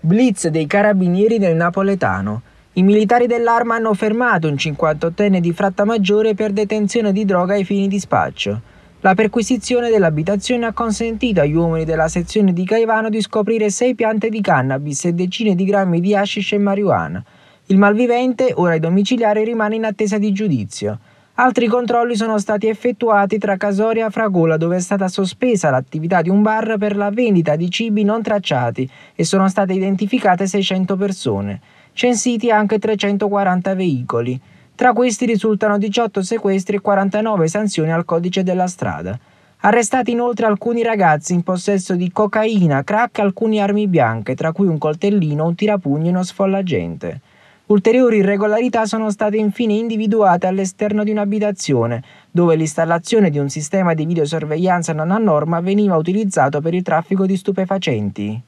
Blitz dei carabinieri del napoletano. I militari dell'arma hanno fermato un 58enne di Frattamaggiore per detenzione di droga ai fini di spaccio. La perquisizione dell'abitazione ha consentito agli uomini della sezione di Caivano di scoprire sei piante di cannabis e decine di grammi di hashish e marijuana. Il malvivente, ora ai domiciliari, rimane in attesa di giudizio. Altri controlli sono stati effettuati tra Casoria e Fragola, dove è stata sospesa l'attività di un bar per la vendita di cibi non tracciati e sono state identificate 600 persone. Censiti anche 340 veicoli. Tra questi risultano 18 sequestri e 49 sanzioni al codice della strada. Arrestati inoltre alcuni ragazzi in possesso di cocaina, crack e alcune armi bianche, tra cui un coltellino, un tirapugno e uno sfollagente. Ulteriori irregolarità sono state infine individuate all'esterno di un'abitazione, dove l'installazione di un sistema di videosorveglianza non a norma veniva utilizzato per il traffico di stupefacenti.